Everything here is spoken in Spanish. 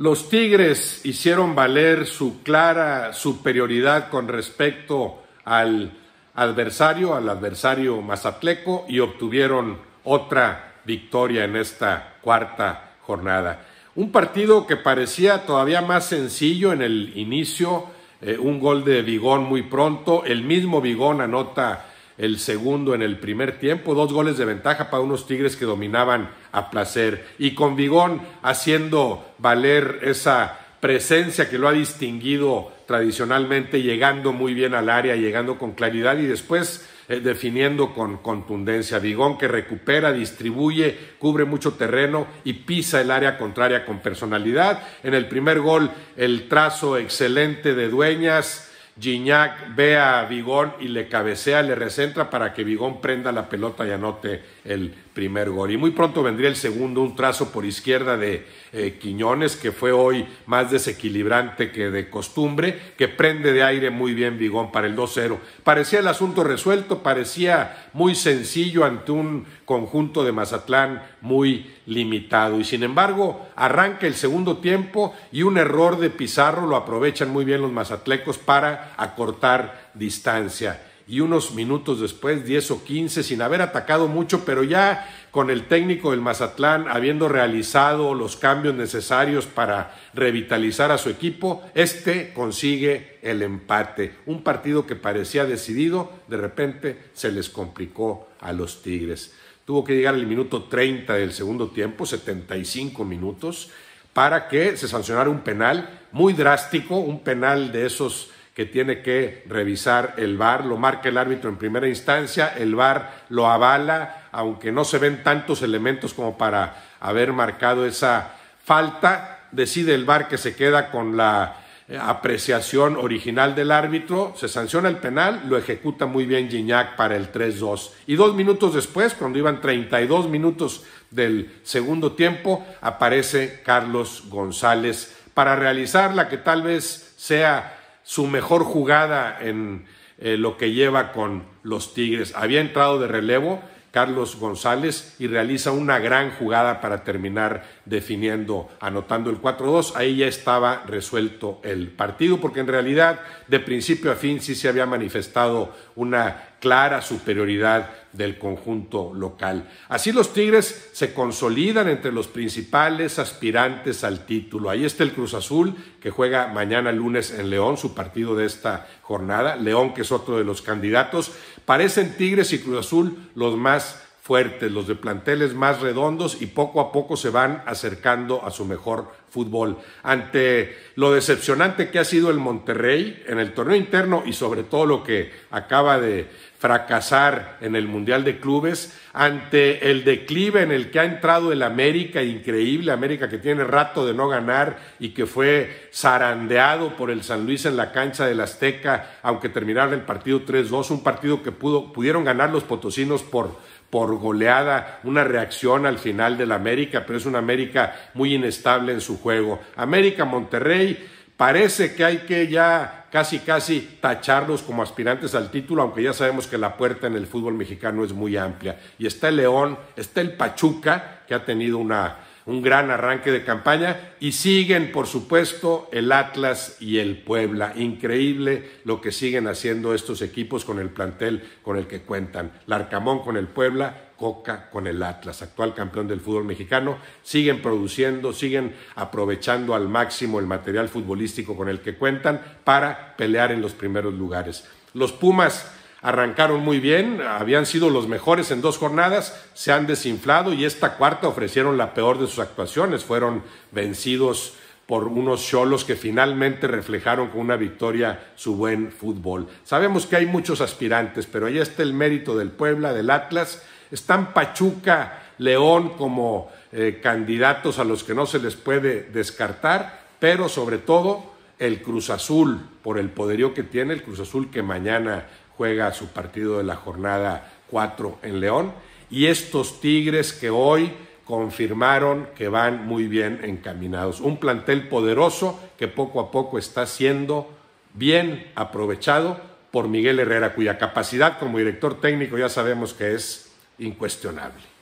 Los Tigres hicieron valer su clara superioridad con respecto al adversario, al adversario mazatleco, y obtuvieron otra victoria en esta cuarta jornada. Un partido que parecía todavía más sencillo en el inicio, eh, un gol de Bigón muy pronto, el mismo Bigón anota el segundo en el primer tiempo, dos goles de ventaja para unos Tigres que dominaban a placer y con Vigón haciendo valer esa presencia que lo ha distinguido tradicionalmente, llegando muy bien al área, llegando con claridad y después eh, definiendo con contundencia. Vigón que recupera, distribuye, cubre mucho terreno y pisa el área contraria con personalidad. En el primer gol, el trazo excelente de Dueñas, Gignac ve a Vigón y le cabecea, le recentra para que Vigón prenda la pelota y anote el primer gol. Y muy pronto vendría el segundo, un trazo por izquierda de eh, Quiñones, que fue hoy más desequilibrante que de costumbre, que prende de aire muy bien Vigón para el 2-0. Parecía el asunto resuelto, parecía muy sencillo ante un conjunto de Mazatlán muy limitado. Y sin embargo, arranca el segundo tiempo y un error de Pizarro lo aprovechan muy bien los mazatlecos para acortar distancia. Y unos minutos después, 10 o 15, sin haber atacado mucho, pero ya con el técnico del Mazatlán habiendo realizado los cambios necesarios para revitalizar a su equipo, este consigue el empate. Un partido que parecía decidido, de repente se les complicó a los Tigres. Tuvo que llegar al minuto 30 del segundo tiempo, 75 minutos, para que se sancionara un penal muy drástico, un penal de esos que tiene que revisar el VAR, lo marca el árbitro en primera instancia, el VAR lo avala, aunque no se ven tantos elementos como para haber marcado esa falta, decide el VAR que se queda con la eh, apreciación original del árbitro, se sanciona el penal, lo ejecuta muy bien Gignac para el 3-2. Y dos minutos después, cuando iban 32 minutos del segundo tiempo, aparece Carlos González para realizar la que tal vez sea su mejor jugada en eh, lo que lleva con los Tigres. Había entrado de relevo, Carlos González y realiza una gran jugada para terminar definiendo, anotando el 4-2. Ahí ya estaba resuelto el partido, porque en realidad de principio a fin sí se había manifestado una clara superioridad del conjunto local. Así los Tigres se consolidan entre los principales aspirantes al título. Ahí está el Cruz Azul, que juega mañana lunes en León, su partido de esta jornada. León, que es otro de los candidatos, Parecen Tigres y Cruz Azul los más fuertes, los de planteles más redondos y poco a poco se van acercando a su mejor fútbol. Ante lo decepcionante que ha sido el Monterrey en el torneo interno y sobre todo lo que acaba de fracasar en el Mundial de Clubes, ante el declive en el que ha entrado el América, increíble América que tiene rato de no ganar y que fue zarandeado por el San Luis en la cancha del Azteca, aunque terminaron el partido 3-2, un partido que pudo, pudieron ganar los potosinos por, por goleada, una reacción al final del América, pero es una América muy inestable en su juego. América Monterrey, parece que hay que ya casi casi tacharlos como aspirantes al título, aunque ya sabemos que la puerta en el fútbol mexicano es muy amplia. Y está el León, está el Pachuca, que ha tenido una, un gran arranque de campaña, y siguen, por supuesto, el Atlas y el Puebla. Increíble lo que siguen haciendo estos equipos con el plantel con el que cuentan. Larcamón con el Puebla coca con el Atlas, actual campeón del fútbol mexicano. Siguen produciendo, siguen aprovechando al máximo el material futbolístico con el que cuentan para pelear en los primeros lugares. Los Pumas arrancaron muy bien, habían sido los mejores en dos jornadas, se han desinflado y esta cuarta ofrecieron la peor de sus actuaciones. Fueron vencidos por unos cholos que finalmente reflejaron con una victoria su buen fútbol. Sabemos que hay muchos aspirantes, pero ahí está el mérito del Puebla, del Atlas están Pachuca, León como eh, candidatos a los que no se les puede descartar, pero sobre todo el Cruz Azul, por el poderío que tiene el Cruz Azul que mañana juega su partido de la jornada 4 en León, y estos Tigres que hoy confirmaron que van muy bien encaminados. Un plantel poderoso que poco a poco está siendo bien aprovechado por Miguel Herrera, cuya capacidad como director técnico ya sabemos que es inquestionabili.